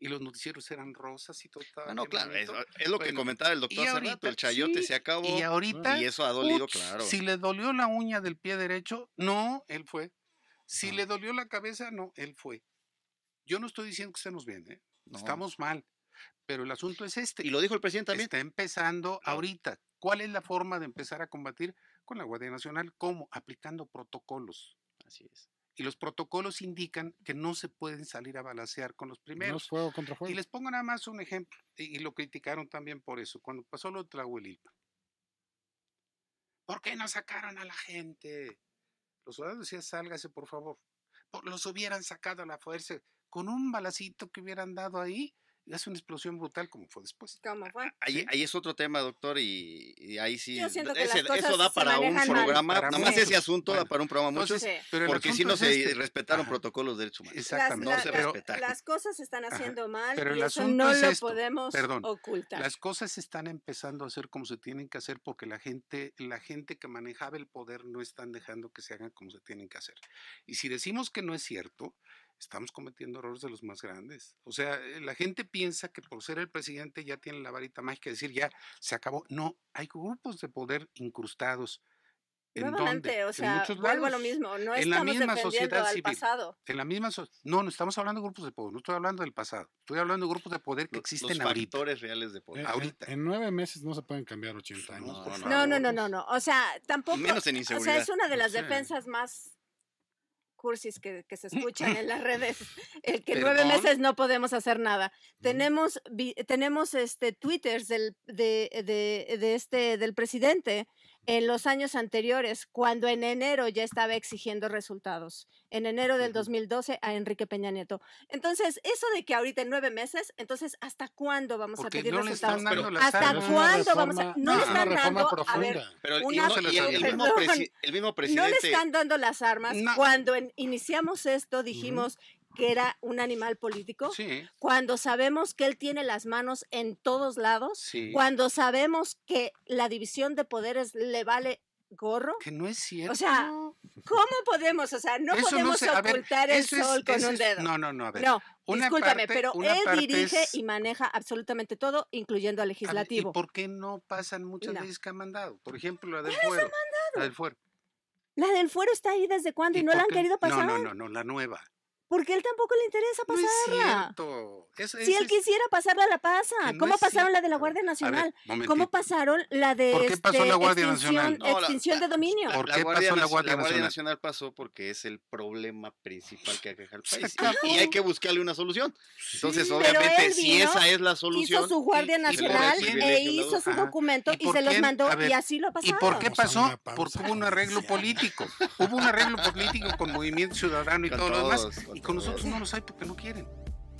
y los noticieros eran rosas y total. Ah, no, claro, es, ah, lo que comentaba el doctor el chayote se acabó. Y ahorita. Y eso ha dolido, claro. Si le dolió la uña del pie derecho, no, él fue. Si ah. le dolió la cabeza, no, él fue. Yo no estoy diciendo que se nos viene, estamos mal, pero el asunto es este. Y lo dijo el presidente también. Está empezando ah. ahorita. ¿Cuál es la forma de empezar a combatir con la Guardia Nacional? ¿Cómo? Aplicando protocolos. Así es. Y los protocolos indican que no se pueden salir a balancear con los primeros. No contra Y les pongo nada más un ejemplo, y, lo criticaron también por eso, cuando pasó lo de Tlahuelilpa. ¿Por qué no sacaron a la gente? Los soldados decían, sálgase por favor. Los hubieran sacado a la fuerza con un balacito que hubieran dado ahí, hace una explosión brutal como fue después. Ahí, ahí es otro tema, doctor, y, ahí sí. eso da para un programa, nada más ese asunto da para un programa mucho, porque si no se este. respetaron protocolos de derechos humanos. Exactamente. Las, no se respetaron. Las cosas se están haciendo mal, y no lo podemos ocultar. Las cosas están empezando a hacer como se tienen que hacer porque la gente, la gente que manejaba el poder no están dejando que se hagan como se tienen que hacer. Y si decimos que no es cierto, estamos cometiendo errores de los más grandes. O sea, eh, la gente piensa que por ser el presidente ya tiene la varita mágica decir ya se acabó. No, hay grupos de poder incrustados. ¿En Nuevamente, o sea, vuelvo a lo mismo, no en estamos la misma sociedad civil, pasado. En la misma no, no estamos hablando de grupos de poder, no estoy hablando del pasado, estoy hablando de grupos de poder que existen ahorita. reales de poder. Eh, ahorita. En, nueve meses no se pueden cambiar 80 pues años. No, no, no, no, pues no, no, o sea, tampoco. Menos en inseguridad. O sea, es una de las defensas más cursis que, que, se escuchan en las redes, el que nueve meses no podemos hacer nada. Tenemos, tenemos este twitters del, de, de, de, este, del presidente en los años anteriores, cuando en enero ya estaba exigiendo resultados, en enero del 2012 a Enrique Peña Nieto. Entonces, eso de que ahorita en nueve meses, entonces, ¿hasta cuándo vamos a pedir resultados? ¿Hasta cuándo vamos a.? No, le están dando. no, le están dando las armas. Cuando iniciamos esto, dijimos que era un animal político, cuando sabemos que él tiene las manos en todos lados, cuando sabemos que la división de poderes le vale gorro. Que no es cierto. O sea, ¿cómo podemos? O sea, no podemos ocultar el sol con un dedo. no, no, no, a ver. No, discúlpame, pero él dirige y maneja absolutamente todo, incluyendo al legislativo. ¿Y por qué no pasan muchas que ha mandado? Por ejemplo, la del fuero. La del fuero. La del fuero está ahí desde cuándo y, no la han querido pasar. no, no, no, la nueva. Porque él tampoco le interesa pasarla. si él quisiera pasarla, la pasa. ¿Cómo pasaron la de la Guardia Nacional? ¿Cómo pasaron la de ¿Por pasó la Guardia Nacional? de dominio. ¿Por qué pasó la Guardia, Nacional? La Guardia Nacional pasó porque es el problema principal que aqueja el país. Y, hay que buscarle una solución. Entonces, obviamente, si esa es la solución. E hizo su Guardia Nacional e hizo su documento y, se los mandó y así lo pasó. ¿Y por qué pasó? Porque hubo un arreglo político. Hubo un arreglo político con Movimiento Ciudadano y todo lo demás y con nosotros no los hay porque no quieren.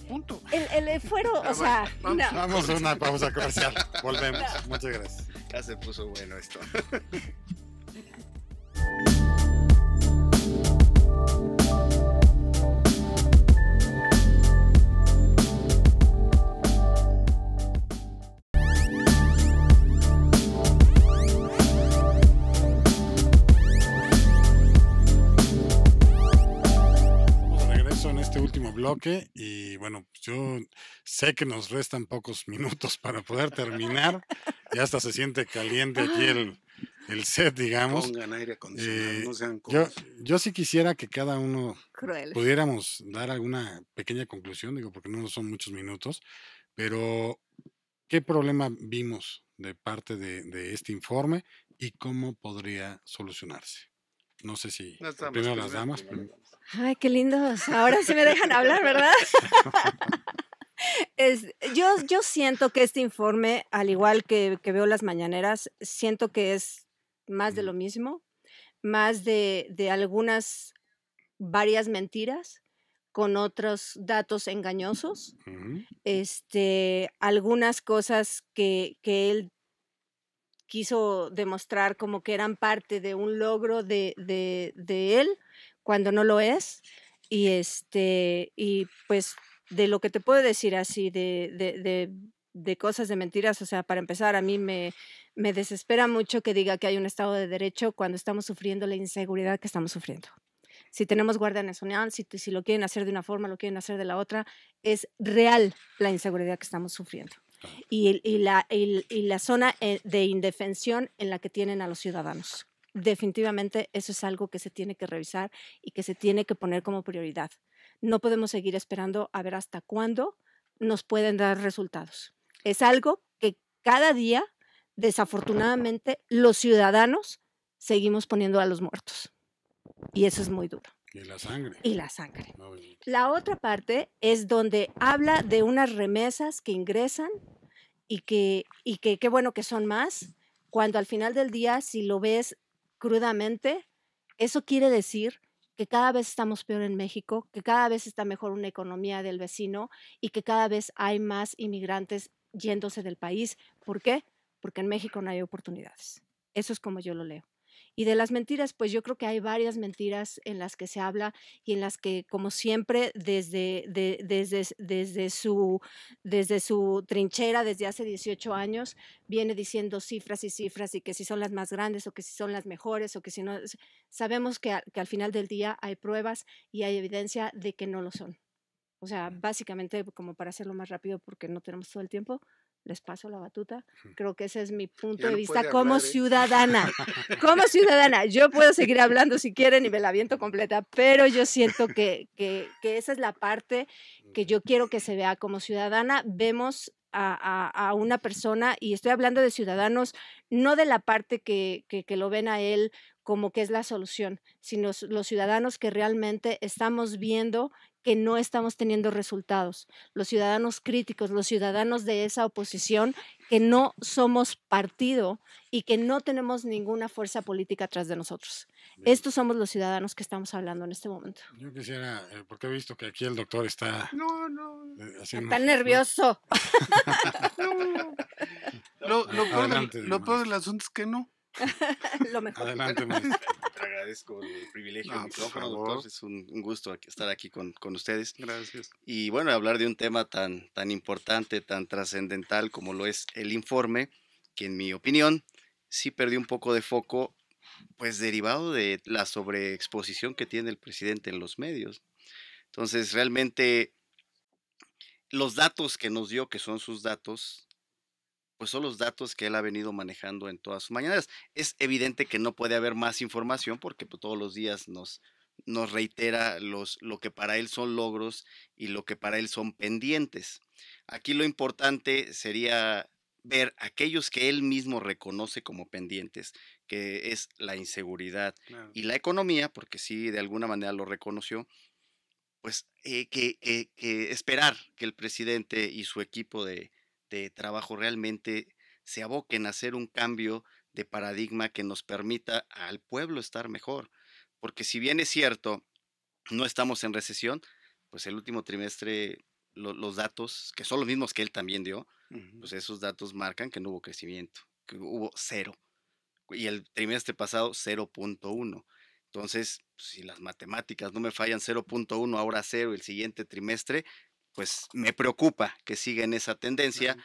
Punto. El, fuero, o sea. Vamos, a una pausa comercial. Volvemos. Muchas gracias. Ya se puso bueno esto. Este último bloque y bueno, pues, yo sé que nos restan pocos minutos para poder terminar. Ya hasta se siente caliente aquí ah. el, el set, digamos. Pongan aire acondicionado, eh, no sean yo, yo sí quisiera que cada uno pudiéramos dar alguna pequeña conclusión, digo, porque no son muchos minutos, pero ¿qué problema vimos de parte de, este informe y cómo podría solucionarse? No sé si primero las damas. Primero. Ay, qué lindos. Ahora sí me dejan hablar, ¿verdad? yo, siento que este informe, al igual que, que, veo las mañaneras, siento que es más de lo mismo, más de, de algunas varias mentiras con otros datos engañosos, este, algunas cosas que, que, él quiso demostrar como que eran parte de un logro de, de, de él, cuando no lo es. Y, este, y pues de lo que te puedo decir así, de, de, de, cosas de mentiras, o sea, para empezar, a mí me, me desespera mucho que diga que hay un Estado de Derecho cuando estamos sufriendo la inseguridad que estamos sufriendo si tenemos Guardia Nacional, si, si lo quieren hacer de una forma, lo quieren hacer de la otra, es real la inseguridad que estamos sufriendo. Y, y, la, y la, zona eh, de indefensión en la que tienen a los ciudadanos definitivamente eso es algo que se tiene que revisar y que se tiene que poner como prioridad. No podemos seguir esperando a ver hasta cuándo nos pueden dar resultados. Es algo que cada día, desafortunadamente, los ciudadanos seguimos poniendo a los muertos. Y eso es muy duro. Y la sangre. Y la sangre. Pues, la otra parte es donde habla de unas remesas que ingresan y que, y qué bueno que son más, cuando al final del día, si lo ves crudamente, eso quiere decir que cada vez estamos peor en México, que cada vez está mejor una economía del vecino y que cada vez hay más inmigrantes yéndose del país. ¿Por qué? Porque en México no hay oportunidades. Eso es como yo lo leo. Y de las mentiras, pues yo creo que hay varias mentiras en las que se habla y en las que, como siempre, desde, desde, desde, su, desde su trinchera, desde hace 18 años, viene diciendo cifras y cifras y que si son las más grandes o que si son las mejores o que si no. Sabemos que, que al final del día hay pruebas y hay evidencia de que no lo son. O sea, básicamente, como para hacerlo más rápido porque no tenemos todo el tiempo, les paso la batuta. Creo que ese es mi punto de vista como ¿eh? ciudadana. Como ciudadana, yo puedo seguir hablando si quieren y me la viento completa, pero yo siento que, esa es la parte que yo quiero que se vea como ciudadana. Vemos a, una persona, y estoy hablando de ciudadanos, no de la parte que, que lo ven a él como que es la solución, sino los ciudadanos que realmente estamos viendo que no estamos teniendo resultados, los ciudadanos críticos, los ciudadanos de esa oposición, que no somos partido y que no tenemos ninguna fuerza política atrás de nosotros. Estos somos los ciudadanos que estamos hablando en este momento. Yo quisiera, eh, porque he visto que aquí el doctor está... No, no. Eh, está nervioso. no. Lo, lo, lo del asunto es que no. Lo mejor. Adelante, maestro. agradezco el privilegio no, micrófono, doctor. Es un, gusto estar aquí con, con, ustedes. Gracias. Y bueno, hablar de un tema tan, tan importante, tan trascendental como lo es el informe, que en mi opinión sí perdió un poco de foco, pues derivado de la sobreexposición que tiene el presidente en los medios. Entonces, realmente los datos que nos dio, que son sus datos, pues son los datos que él ha venido manejando en todas sus mañanas. Es evidente que no puede haber más información porque pues, todos los días nos, reitera los, lo que para él son logros y lo que para él son pendientes. Aquí lo importante sería ver aquellos que él mismo reconoce como pendientes, que es la inseguridad y la economía, porque sí, de alguna manera lo reconoció, pues eh, eh, que esperar que el presidente y su equipo de, de este, trabajo realmente se aboquen a hacer un cambio de paradigma que nos permita al pueblo estar mejor. Porque si bien es cierto, no estamos en recesión, pues el último trimestre los datos, que son los mismos que él también dio, pues esos datos marcan que no hubo crecimiento, que hubo cero. Y el trimestre pasado 0.1. Entonces, si las matemáticas no me fallan 0.1, ahora cero el siguiente trimestre, pues me preocupa que siga en esa tendencia.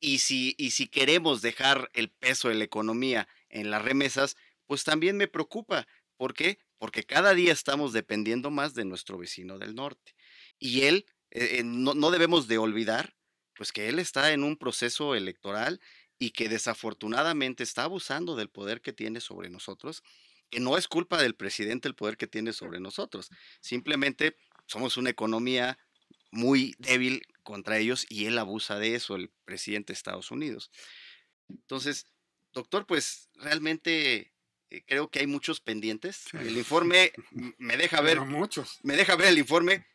Y si, si queremos dejar el peso de la economía en las remesas, pues también me preocupa. ¿Por qué? Porque cada día estamos dependiendo más de nuestro vecino del norte. Y él, eh, eh, no, no debemos de olvidar, pues que él está en un proceso electoral y que desafortunadamente está abusando del poder que tiene sobre nosotros, que no es culpa del presidente el poder que tiene sobre nosotros. Simplemente somos una economía muy débil contra ellos y él abusa de eso, el presidente de Estados Unidos. Entonces, doctor, pues realmente eh, creo que hay muchos pendientes. El informe me deja ver. muchos. Me deja ver el informe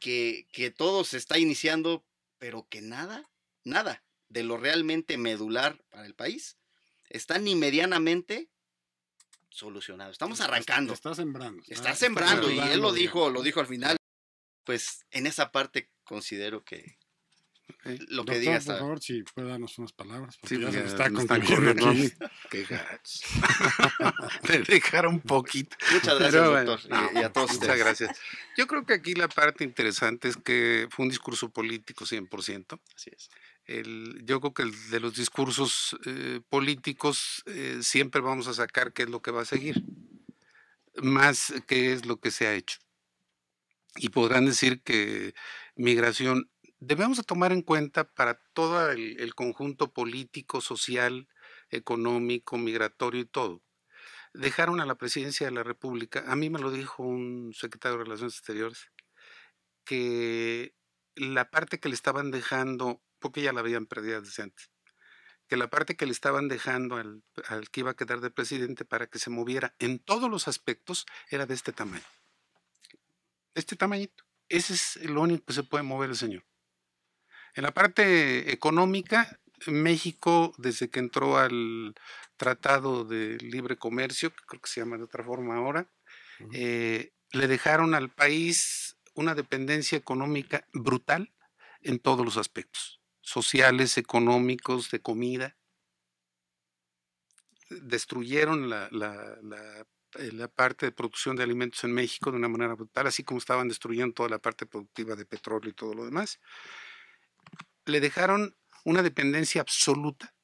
que, todo se está iniciando, pero que nada, nada de lo realmente medular para el país está ni medianamente solucionado. Estamos arrancando. Está, sembrando. Está, sembrando. y él lo dijo, lo dijo al final pues en esa parte considero que eh, lo que Doctor, digas. Por favor, si puede darnos unas palabras, porque sí, se está concluyendo Qué gato. dejaron un poquito. Muchas gracias, doctor. y, a todos Muchas gracias. Yo creo que aquí la parte interesante es que fue un discurso político 100%. Así es. El, yo creo que de los discursos eh, políticos eh, siempre vamos a sacar qué es lo que va a seguir, más qué es lo que se ha hecho y podrán decir que migración debemos tomar en cuenta para todo el, conjunto político, social, económico, migratorio y todo. Dejaron a la presidencia de la República, a mí me lo dijo un secretario de Relaciones Exteriores, que la parte que le estaban dejando, porque ya la habían perdido desde antes, que la parte que le estaban dejando al que iba a quedar de presidente para que se moviera en todos los aspectos era de este tamaño este tamañito. Ese es el único que se puede mover el señor. En la parte económica, México, desde que entró al Tratado de Libre Comercio, que creo que se llama de otra forma ahora, eh, le dejaron al país una dependencia económica brutal en todos los aspectos, sociales, económicos, de comida. Destruyeron la eh, la parte de producción de alimentos en México de una manera brutal, así como estaban destruyendo toda la parte productiva de petróleo y todo lo demás. Le dejaron una dependencia absoluta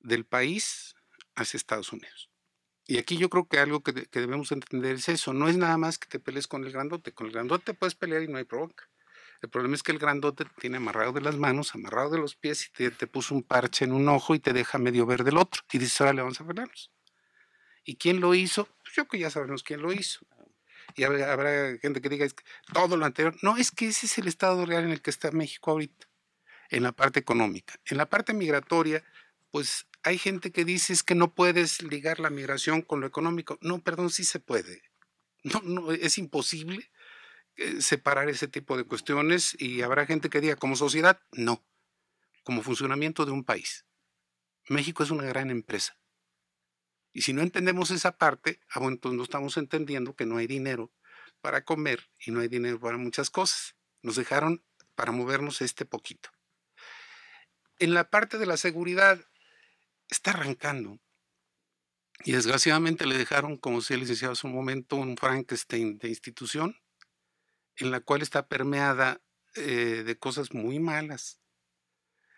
del país hacia Estados Unidos. Y aquí yo creo que algo que, debemos entender es eso, no es nada más que te pelees con el grandote, con el grandote puedes pelear y no hay provoca El problema es que el grandote tiene amarrado de las manos, amarrado de los pies y te, puso un parche en un ojo y te deja medio ver del otro. Y dices, ahora le vamos a pelearnos. ¿Y quién lo hizo? Pues yo que ya sabemos quién lo hizo. Y habrá, gente que diga todo lo anterior. No, es que ese es el estado real en el que está México ahorita, en la parte económica. En la parte migratoria, pues hay gente que dice es que no puedes ligar la migración con lo económico. No, perdón, sí se puede. No, no, es imposible eh, separar ese tipo de cuestiones y habrá gente que diga como sociedad, no, como funcionamiento de un país. México es una gran empresa y si no entendemos esa parte, ah, bueno, no estamos entendiendo que no hay dinero para comer y no hay dinero para muchas cosas. Nos dejaron para movernos este poquito. En la parte de la seguridad, está arrancando. Y desgraciadamente le dejaron, como si el licenciado hace un momento, un Frankenstein de institución, en la cual está permeada eh, de cosas muy malas.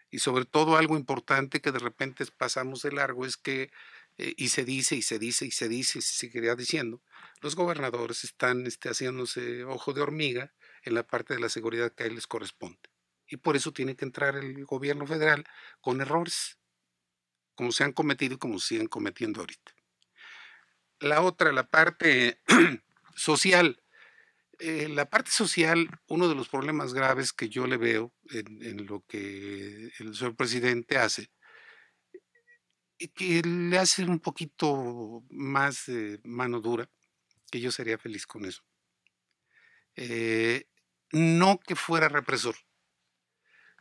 Y sobre todo algo importante que de repente pasamos de largo es que eh, y se dice y se dice y se dice y se seguirá diciendo, los gobernadores están este, haciéndose ojo de hormiga en la parte de la seguridad que a ellos les corresponde. Y por eso tiene que entrar el gobierno federal con errores, como se han cometido y como siguen cometiendo ahorita. La otra, la parte social. Eh, la parte social, uno de los problemas graves que yo le veo en lo que el señor presidente hace, eh, que le hace un poquito más de mano dura, que yo sería feliz con eso. Eh, no que fuera represor,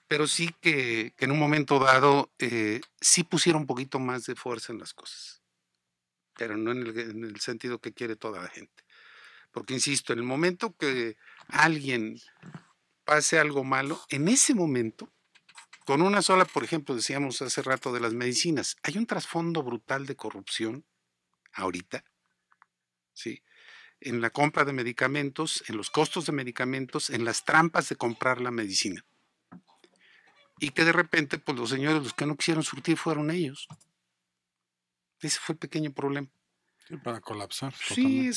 pero sí que, en un momento dado eh, sí pusiera un poquito más de fuerza en las cosas, pero no en el, en el sentido que quiere toda la gente. Porque, insisto, en el momento que alguien pase algo malo, en ese momento con una sola, por ejemplo, decíamos hace rato de las medicinas, hay un trasfondo brutal de corrupción ahorita, ¿sí? En la compra de medicamentos, en los costos de medicamentos, en las trampas de comprar la medicina. Y que de repente, pues los señores, los que no quisieron surtir fueron ellos. Ese fue el pequeño problema. Para colapsar. Sí,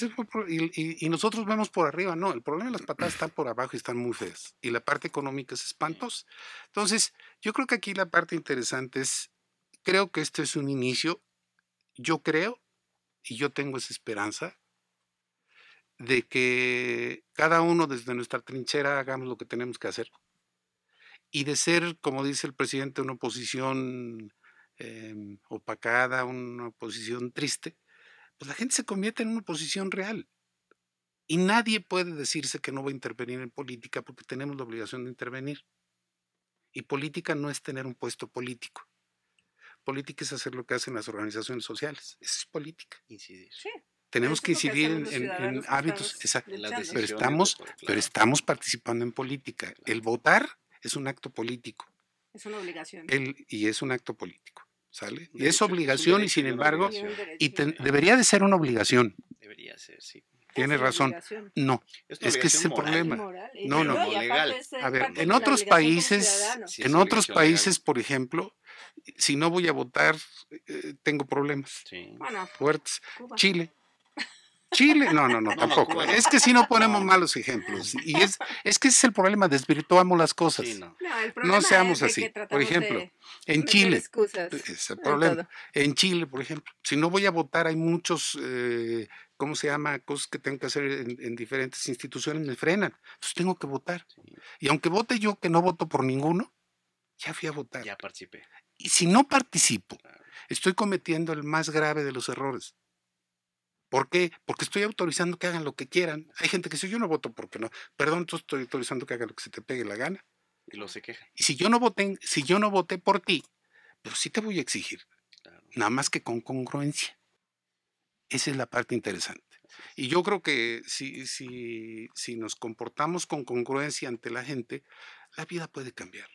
y, nosotros vemos por arriba, no, el problema de las patadas están por abajo y están muy feas. Y la parte económica es espantosa Entonces, yo creo que aquí la parte interesante es, creo que este es un inicio, yo creo, y yo tengo esa esperanza, de que cada uno desde nuestra trinchera hagamos lo que tenemos que hacer. Y de ser, como dice el presidente, una oposición em, opacada, una oposición triste, pues la gente se convierte en una posición real. Y nadie puede decirse que no va a intervenir en política porque tenemos la obligación de intervenir. Y política no es tener un puesto político. Política es hacer lo que hacen las organizaciones sociales. Esa es política. Incidir. Sí. Tenemos que incidir en, hábitos, Pero estamos, pero estamos participando en política. El votar es un acto político. Es una obligación. y es un acto político. ¿Sale? es obligación y sin embargo, y debería de ser una obligación. Debería ser, sí. Tienes razón. No, es, que ese es el problema. No, no, legal. A ver, en otros países, en otros países, por ejemplo, si no voy a votar, eh, tengo problemas fuertes. Chile, Chile, no, no, no, tampoco. es que si no ponemos malos ejemplos. Y es, es que ese es el problema, desvirtuamos las cosas. no. seamos así. Por ejemplo, en Chile. es el problema. En Chile, por ejemplo, si no voy a votar, hay muchos, eh, ¿cómo se llama? Cosas que tengo que hacer en, diferentes instituciones, me frenan. Entonces tengo que votar. Y aunque vote yo que no voto por ninguno, ya fui a votar. Ya participé. Y si no participo, estoy cometiendo el más grave de los errores ¿Por qué? Porque estoy autorizando que hagan lo que quieran. Hay gente que dice, yo no voto porque no. Perdón, tú estoy autorizando que hagan lo que se te pegue la gana. Y lo se queja. Y si yo no voté, si yo no voté por ti, pero pues sí te voy a exigir. Nada más que con congruencia. Esa es la parte interesante. Y yo creo que si, si, si nos comportamos con congruencia ante la gente, la vida puede cambiar.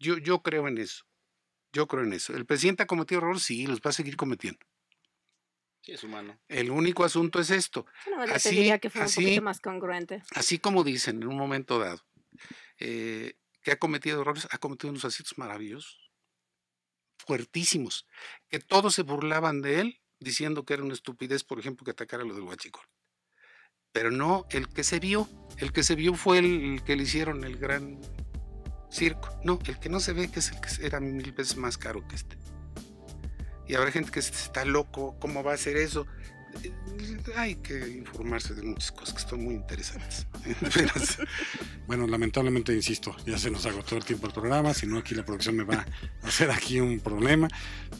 Yo, yo creo en eso. Yo creo en eso. El presidente ha cometido errores, sí, los va a seguir cometiendo es humano. El único asunto es esto. así, que más Así como dicen en un momento dado, eh, que ha cometido errores, ha cometido unos aciertos maravillosos, fuertísimos, que todos se burlaban de él diciendo que era una estupidez, por ejemplo, que atacara a lo del huachicol. Pero no el que se vio, el que se vio fue el que le hicieron el gran circo. No, el que no se ve que es el que era mil veces más caro que este y habrá gente que está loco, ¿cómo va a hacer eso? Hay que informarse de muchas cosas que están muy interesantes. bueno, lamentablemente, insisto, ya se nos agotó el tiempo del programa, si no aquí la producción me va a hacer aquí un problema.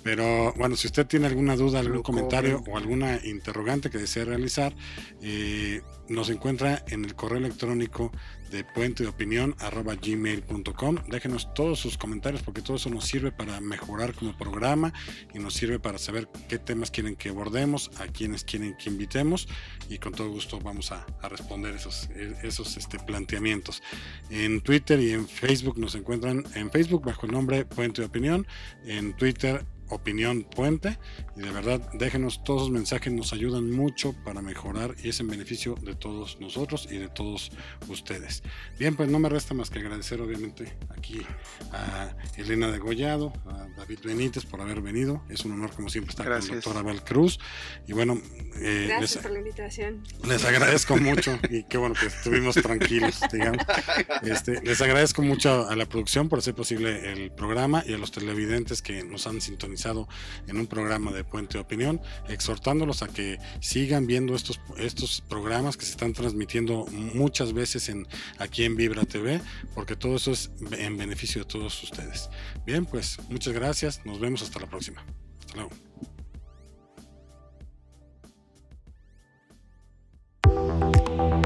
Pero bueno, si usted tiene alguna duda, algún comentario o alguna interrogante que desee realizar, eh, nos encuentra en el correo electrónico de puente de opinión Déjenos todos sus comentarios porque todo eso nos sirve para mejorar como programa y nos sirve para saber qué temas quieren que abordemos, a quienes quieren que invitemos y con todo gusto vamos a, responder esos, eh, esos este, planteamientos. En Twitter y en Facebook nos encuentran en Facebook bajo el nombre puente de opinión, en Twitter Opinión Puente. Y de verdad, déjenos todos los mensajes, nos ayudan mucho para mejorar y es en beneficio de todos nosotros y de todos ustedes. Bien, pues no me resta más que agradecer, obviamente, aquí a Elena de Degollado, a David Benítez por haber venido. Es un honor, como siempre, estar Gracias. con la doctora Cruz Y bueno, eh, Gracias les, por la invitación. Les agradezco mucho y qué bueno que estuvimos tranquilos, digamos. Este, les agradezco mucho a la producción por hacer posible el programa y a los televidentes que nos han sintonizado en un programa de Puente de Opinión, exhortándolos a que sigan viendo estos, estos programas que se están transmitiendo muchas veces aquí en Vibra TV, porque todo eso es en beneficio de todos ustedes. Bien, pues muchas gracias, nos vemos hasta la próxima. Hasta luego.